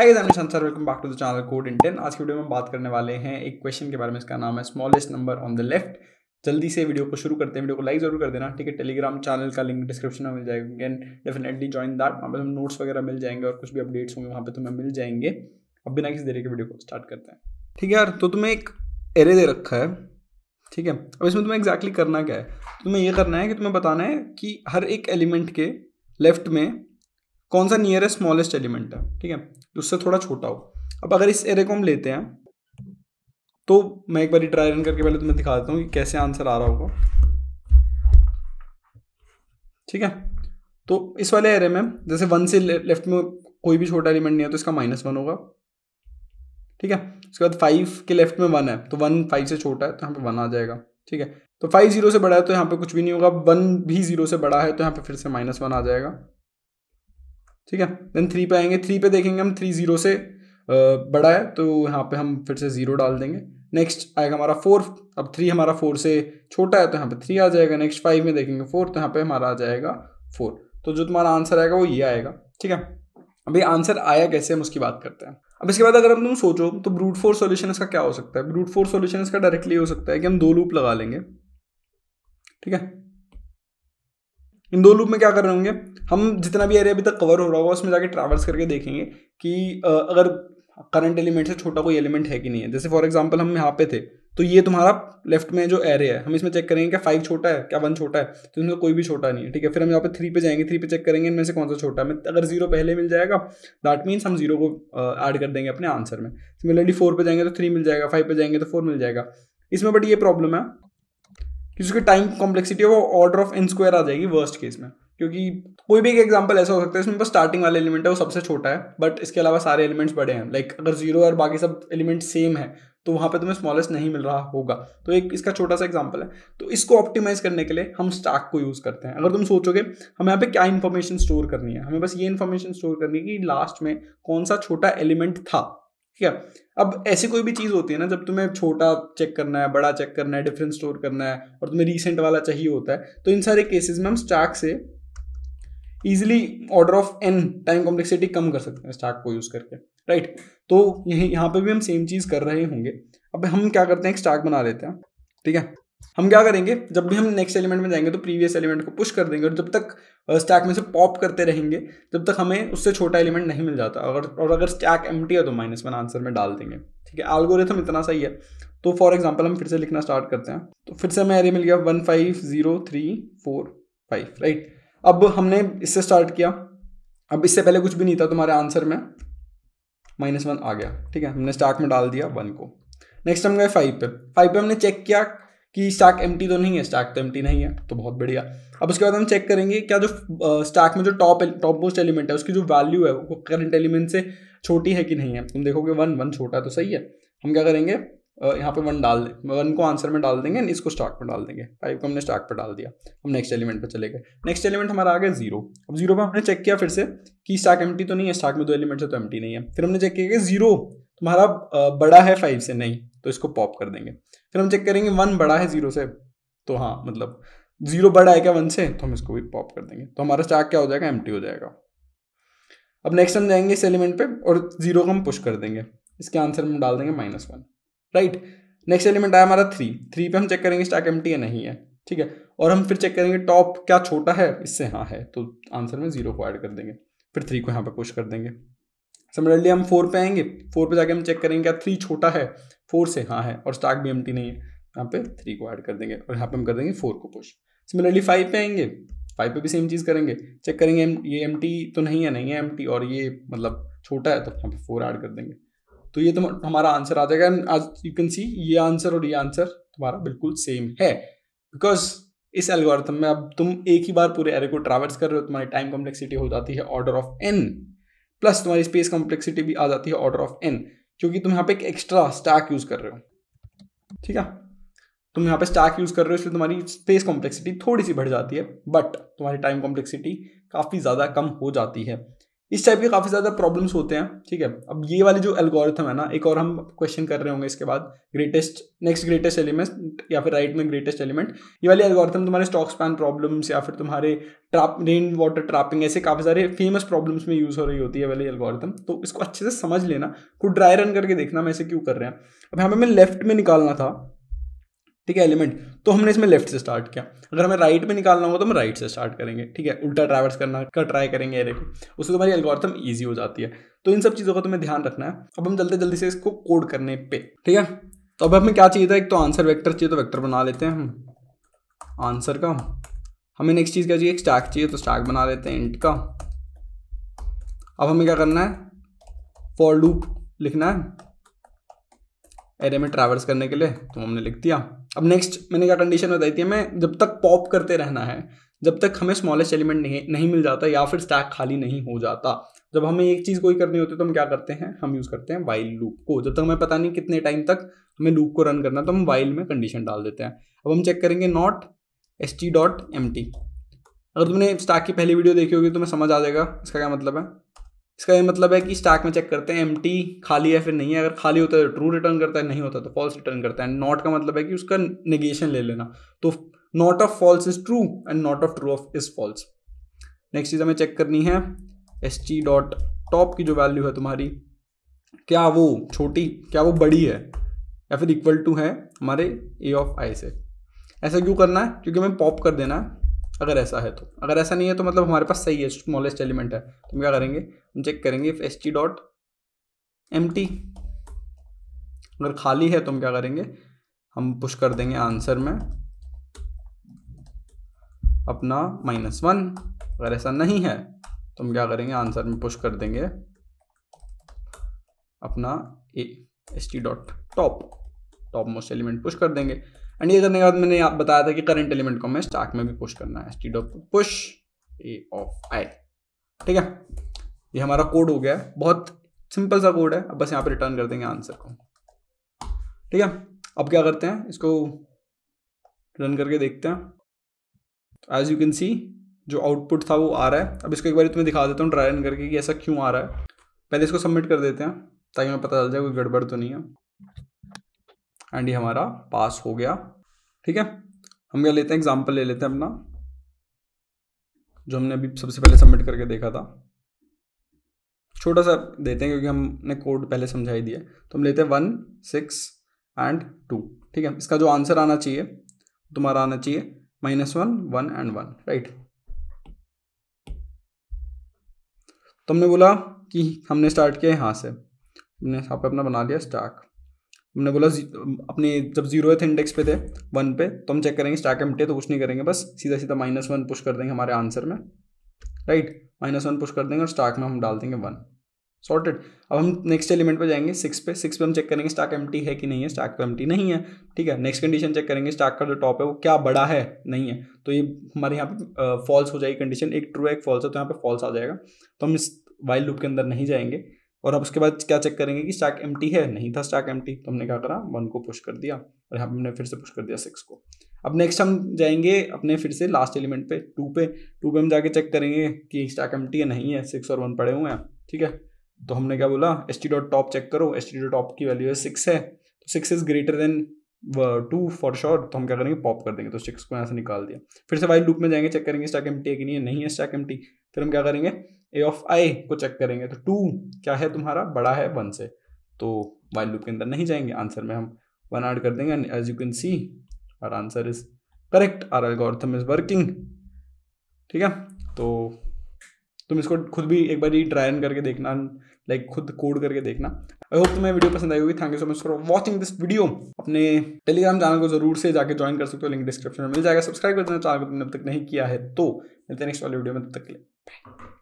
है examination sir welcome back to the channel code intern आज की वीडियो में बात करने वाले हैं एक क्वेश्चन के बारे में इसका नाम है smallest number on the left जल्दी से वीडियो को शुरू करते हैं वीडियो को लाइक जरूर कर देना ठीक है टेलीग्राम चैनल का लिंक डिस्क्रिप्शन में मिल जाएगा कैन डेफिनेटली ज्वाइन दैट वहाँ पर हम नोट्स वगैरह मिल जाएंगे और कुछ भी अपडेट्स होंगे वहाँ पर तुम्हें मिल जाएंगे अब बिना किसी देरी के वीडियो को स्टार्ट करते हैं ठीक है यार तो तुम्हें एक एरे दे रखा है ठीक है अब इसमें तुम्हें एग्जैक्टली exactly करना क्या है तुम्हें यह करना है कि तुम्हें बताना है कि हर एक एलिमेंट के लेफ्ट में कौन सा नियरेस्ट स्मॉलेस्ट एलिमेंट है ठीक है तो उससे थोड़ा छोटा हो अब अगर इस एरे को हम लेते हैं तो मैं एक बार ट्राई रन करके पहले तुम्हें दिखा देता हूँ कि कैसे आंसर आ रहा होगा ठीक है तो इस वाले एरे में जैसे वन से ले, लेफ्ट में कोई भी छोटा एलिमेंट नहीं है तो इसका माइनस वन होगा ठीक है उसके बाद फाइव के लेफ्ट में वन है तो वन फाइव से छोटा है तो यहाँ पे वन आ जाएगा ठीक है तो फाइव जीरो से बड़ा है तो यहाँ पे कुछ भी नहीं होगा वन भी जीरो से बड़ा है तो यहाँ पे फिर से माइनस वन आ जाएगा ठीक है देन थ्री पे आएंगे थ्री पे देखेंगे हम थ्री जीरो से बड़ा है तो यहाँ पे हम फिर से ज़ीरो डाल देंगे नेक्स्ट आएगा हमारा फोर अब थ्री हमारा फोर से छोटा है तो यहाँ पे थ्री आ जाएगा नेक्स्ट फाइव में देखेंगे फोर तो यहाँ पे हमारा आ जाएगा फोर तो जो तुम्हारा आंसर आएगा वो ये आएगा ठीक है अभी आंसर आया कैसे हम उसकी बात करते हैं अब इसके बाद अगर हम तुम सोचो तो ब्रूट फोर सोल्यूशन इसका क्या हो सकता है ब्रूट फोर सोल्यूशन इसका डायरेक्टली हो सकता है कि हम दो लूप लगा लेंगे ठीक है इन दो लूप में क्या कर रहे होंगे हम जितना भी एरिया अभी तक कवर हो रहा होगा उसमें जाके ट्रैवल्स करके देखेंगे कि अगर करंट एलिमेंट से छोटा कोई एलिमेंट है कि नहीं है जैसे फॉर एग्जाम्पल हम यहाँ पे थे तो ये तुम्हारा लेफ्ट में जो एरिया है हम इसमें चेक करेंगे क्या फाइव छोटा है क्या वन छोटा है तो इसमें कोई भी छोटा नहीं है ठीक है फिर हम यहाँ पे थ्री पे जाएंगे थ्री पे चेक करेंगे इनमें से कौन सा छोटा है अगर जीरो पहले मिल जाएगा दैट मीन्स हम जीरो को ऐड कर देंगे अपने आंसर में सिमिलरली फोर पे जाएंगे तो थ्री मिल जाएगा फाइव पे जाएंगे तो फोर मिल जाएगा इसमें बट ये प्रॉब्लम है जिसकी टाइम कॉम्प्लेक्सिटी है वो ऑर्डर ऑफ एन स्क्वायर आ जाएगी वर्स्ट केस में क्योंकि कोई भी एक एग्जाम्पल ऐसा हो सकता है इसमें बस स्टार्टिंग वाला एलिमेंट है वो सबसे छोटा है बट इसके अलावा सारे एलिमेंट्स बड़े हैं लाइक अगर जीरो और बाकी सब एलिमेंट सेम है तो वहाँ पे तुम्हें स्मॉलेस्ट नहीं मिल रहा होगा तो एक इसका छोटा सा एग्जाम्पल है तो इसको ऑप्टिमाइज करने के लिए हम स्टाक को यूज़ करते हैं अगर तुम सोचोगे हम यहाँ पे क्या इन्फॉर्मेशन स्टोर करनी है हमें बस ये इन्फॉर्मेशन स्टोर करनी है कि लास्ट में कौन सा छोटा एलिमेंट था ठीक है अब ऐसी कोई भी चीज़ होती है ना जब तुम्हें छोटा चेक करना है बड़ा चेक करना है डिफरेंस स्टोर करना है और तुम्हें रिसेंट वाला चाहिए होता है तो इन सारे केसेस में हम स्टाक से easily order of n time complexity कम कर सकते हैं स्टाक को यूज़ करके राइट तो यही यहाँ पर भी हम सेम चीज़ कर रहे होंगे अब हम क्या करते हैं एक स्टाक बना लेते हैं ठीक है हम क्या करेंगे जब भी हम नेक्स्ट एलिमेंट में जाएंगे तो प्रीवियस एलिमेंट को पुश कर देंगे और जब तक स्टैक में से पॉप करते रहेंगे जब तक हमें उससे छोटा एलिमेंट नहीं मिल जाता अगर और अगर स्टैक एम है तो माइनस वन आंसर में डाल देंगे ठीक है एल्गोरिथम इतना सही है तो फॉर एग्जाम्पल हम फिर से लिखना स्टार्ट करते हैं तो फिर से हमें अरे मिल गया one five zero three four five right अब हमने इससे स्टार्ट किया अब इससे पहले कुछ भी नहीं था तुम्हारे आंसर में माइनस वन आ गया ठीक है हमने स्टैक में डाल दिया वन को नेक्स्ट हम गए फाइव पे फाइव पे हमने चेक किया कि स्टॉक एम तो नहीं है स्टैक तो एम नहीं है तो बहुत बढ़िया अब उसके बाद हम चेक करेंगे क्या जो स्टॉक में जो टॉप टॉप मोस्ट एलिमेंट है उसकी जो वैल्यू है वो करंट एलिमेंट से छोटी है कि नहीं है तुम देखोगे वन वन छोटा है तो सही है हम क्या करेंगे यहाँ पे वन डाल दें वन को आंसर में डाल देंगे इसको स्टॉक पर डाल देंगे फाइव को हमने स्टॉक पर डाल दिया हम नेक्स्ट एलिमेंट पर चले गए नेक्स्ट एलिमेंट हमारा आ गया जीरो अब जीरो पर हमने चेक किया फिर से कि स्टॉक एम तो नहीं है स्टाक में दो एलिमेंट है तो एम नहीं है फिर हमने चेक किया कि जीरो तुम्हारा बड़ा है फाइव से नहीं तो इसको पॉप कर देंगे फिर हम चेक करेंगे वन बड़ा है जीरो से तो हाँ मतलब जीरो बड़ा है क्या वन से तो हम इसको भी पॉप कर देंगे तो हमारा स्टाक क्या हो जाएगा एम हो जाएगा अब नेक्स्ट हम जाएंगे इस एलिमेंट पे और जीरो को हम पुश कर देंगे इसके आंसर में डाल देंगे minus one right next element आया हमारा थ्री थ्री पे हम चेक करेंगे स्टाक एम है नहीं है ठीक है और हम फिर चेक करेंगे टॉप क्या छोटा है इससे हाँ है तो आंसर में जीरो को ऐड कर देंगे फिर थ्री को यहाँ पे पुश कर देंगे समरली हम फोर पे आएंगे फोर पे जाके हम चेक करेंगे क्या थ्री छोटा है फोर से हाँ है और स्टाक भी एम नहीं है यहाँ पे थ्री को ऐड कर देंगे और यहाँ पे हम कर देंगे फोर को पुश सिमिलरली फाइव पे आएंगे फाइव पे भी सेम चीज़ करेंगे चेक करेंगे ये एम तो नहीं है नहीं है एम और ये मतलब छोटा है तो यहाँ पे फोर ऐड कर देंगे तो ये तो हमारा आंसर आ जाएगा एंड आज यू कैन सी ये आंसर और ये आंसर तुम्हारा बिल्कुल सेम है बिकॉज इस एल्गोरिथम में अब तुम एक ही बार पूरे एरे को ट्रावर्स कर रहे हो तुम्हारी टाइम कॉम्प्लेक्सिटी हो जाती है ऑर्डर ऑफ एन प्लस तुम्हारी स्पेस कॉम्प्लेक्सिटी भी आ जाती है ऑर्डर ऑफ एन क्योंकि तुम यहाँ पे एक एक्स्ट्रा स्टैक यूज कर रहे हो ठीक है तुम यहाँ पे स्टैक यूज कर रहे हो इसलिए तुम्हारी स्पेस कॉम्प्लेक्सिटी थोड़ी सी बढ़ जाती है बट तुम्हारी टाइम कॉम्प्लेक्सिटी काफ़ी ज़्यादा कम हो जाती है इस टाइप के काफ़ी ज़्यादा प्रॉब्लम्स होते हैं ठीक है अब ये वाले जो एल्गोरिथम है ना एक और हम क्वेश्चन कर रहे होंगे इसके बाद ग्रेटेस्ट नेक्स्ट ग्रेटेस्ट एलिमेंट या फिर राइट में ग्रेटेस्ट एलिमेंट ये वाली एल्गोरिथम तुम्हारे स्टॉक स्पैन प्रॉब्लम्स या फिर तुम्हारे ट्राप रेन वाटर ट्रैपिंग ऐसे काफ़ी सारे फेमस प्रॉब्लम्स में यूज़ हो रही होती है वाली एल्गोरिथम तो इसको अच्छे से समझ लेना खुद ड्राई रन करके देखना मैं ऐसे क्यों कर रहे हैं अब हमें लेफ्ट में निकालना था ठीक है एलिमेंट तो हमने इसमें लेफ्ट से स्टार्ट किया अगर हमें राइट में निकालना होगा तो हम राइट से स्टार्ट करेंगे ठीक है उल्टा ट्रैवर्स करना का ट्राई करेंगे ये देखो उससे तुम्हारी एल्गोरिथम ईजी हो जाती है तो इन सब चीज़ों का तुम्हें ध्यान रखना है अब हम जल्दी जल्दी से इसको कोड करने पे ठीक है तो अब हमें क्या चाहिए था एक तो आंसर वैक्टर चाहिए तो वैक्टर बना लेते हैं हम आंसर का हमें नेक्स्ट चीज़ क्या चाहिए एक स्टैक चाहिए तो स्टैक बना लेते हैं इंट का अब हमें क्या करना है फॉर लूप लिखना है एरे में ट्रैवर्स करने के लिए तो हमने लिख दिया अब नेक्स्ट मैंने क्या कंडीशन बताई थी हमें जब तक पॉप करते रहना है जब तक हमें स्मॉलेस्ट एलिमेंट नहीं नहीं मिल जाता या फिर स्टैक खाली नहीं हो जाता जब हमें एक चीज़ कोई करनी होती है तो हम क्या करते हैं हम यूज़ करते हैं वाइल लूप को जब तक हमें पता नहीं कितने टाइम तक हमें लूप को रन करना तो हम वाइल में कंडीशन डाल देते हैं अब हम चेक करेंगे not s t dot empty अगर तुमने स्टैक की पहली वीडियो देखी होगी तो मैं समझ आ जाएगा इसका क्या मतलब है इसका ये मतलब है कि स्टैक में चेक करते हैं एम खाली है फिर नहीं है अगर खाली होता है तो ट्रू रिटर्न करता है नहीं होता तो फॉल्स रिटर्न करता है नॉट का मतलब है कि उसका निगेशन ले लेना तो not of false is true and not of true of is false next चीज़ हमें चेक करनी है एस टी डॉट टॉप की जो वैल्यू है तुम्हारी क्या वो छोटी क्या वो बड़ी है या फिर इक्वल टू है हमारे ए ऑफ आई से ऐसा क्यों करना है क्योंकि हमें पॉप कर देना है अगर ऐसा है तो अगर ऐसा नहीं है तो मतलब हमारे पास सही है स्मॉलेस्ट एलिमेंट है तो हम क्या करेंगे हम चेक करेंगे if s t dot empty अगर खाली है तो हम क्या करेंगे हम पुश कर देंगे आंसर में अपना माइनस वन अगर ऐसा नहीं है तो हम क्या करेंगे आंसर में पुश कर देंगे अपना a s t dot top top most element push कर देंगे एंड ये करने के बाद मैंने आप बताया था कि करंट एलिमेंट को मैं स्टैक में भी पुश करना है s t push a of i ठीक है ये हमारा कोड हो गया है बहुत सिंपल सा कोड है अब बस यहाँ पर रिटर्न कर देंगे आंसर को ठीक है अब क्या करते हैं इसको रन करके देखते हैं एज यू कैन सी जो आउटपुट था वो आ रहा है अब इसको एक बार तुम्हें दिखा देता हूँ ड्राई रन करके कि ऐसा क्यों आ रहा है पहले इसको सबमिट कर देते हैं ताकि हमें पता चल जाए कोई गड़बड़ तो नहीं है एंड ये हमारा पास हो गया ठीक है हम क्या लेते हैं एग्जाम्पल ले लेते हैं अपना जो हमने अभी सबसे पहले सबमिट करके देखा था छोटा सा देते हैं क्योंकि हमने कोड पहले समझा ही दिया तो हम लेते हैं वन सिक्स एंड टू ठीक है इसका जो आंसर आना चाहिए तुम्हारा आना चाहिए minus one one and one right तुमने बोला कि हमने स्टार्ट किया यहाँ से हमने यहाँ पे अपना बना लिया स्टार्ट हमने बोला अपने जब जीरो इंडेक्स पे थे वन पे तो हम चेक करेंगे स्टैक एम्प्टी तो कुछ नहीं करेंगे बस सीधा सीधा माइनस वन पुश कर देंगे हमारे आंसर में राइट माइनस वन पुश कर देंगे और स्टैक में हम डाल देंगे वन सॉर्टेड अब हम नेक्स्ट एलिमेंट पे जाएंगे सिक्स पे सिक्स पे हम चेक करेंगे स्टैक एम्प्टी है कि नहीं है स्टार्ट पे एम्प्टी नहीं है ठीक है नेक्स्ट कंडीशन चेक करेंगे स्टार्ट का जो टॉप है वो क्या बड़ा है नहीं है तो ये हमारे यहाँ पे फॉल्स हो जाएगी कंडीशन एक ट्रू है एक फॉल्स है तो यहाँ पे फॉल्स आ जाएगा तो हम इस वाइल्ड लूप के अंदर नहीं जाएंगे और अब उसके बाद क्या चेक करेंगे कि स्टैक एम है नहीं था स्टैक एम तो हमने क्या करा वन को पुश कर दिया और यहाँ पर हमने फिर से पुश कर दिया सिक्स को अब नेक्स्ट हम जाएंगे अपने फिर से लास्ट एलिमेंट पे टू पे टू पे हम जाके चेक करेंगे कि स्टैक एम है नहीं है सिक्स और वन पड़े हुए हैं ठीक है तो हमने क्या बोला s t dot top check करो एस टी डॉट टॉप की वैल्यू है सिक्स है तो six is greater than two for sure तो हम क्या करेंगे पॉप कर देंगे तो सिक्स को यहाँ से निकाल दिया फिर से वाइल लूप में जाएंगे चेक करेंगे स्टैक एम टी है कि नहीं है नहीं है स्टैक एम टी फिर हम क्या करेंगे ए ऑफ आई को चेक करेंगे तो टू क्या है तुम्हारा बड़ा है वन से तो वाइल लूप के अंदर नहीं जाएंगे आंसर में हम वन ऐड कर देंगे as you can see our answer is correct our algorithm is working ठीक है तो तुम इसको खुद भी एक बार ही ट्राई करके देखना लाइक खुद कोड करके देखना आई होप तुम्हें वीडियो पसंद आई होगी thank you so much for watching this video अपने टेलीग्राम चैनल को जरूर से जाके ज्वाइन कर सकते हो लिंक डिस्क्रिप्शन में मिल जाएगा सब्सक्राइब कर देना चैनल को तुमने अब तक नहीं किया है तो मिलते हैं नेक्स्ट वाले वीडियो में तब तक के लिए back.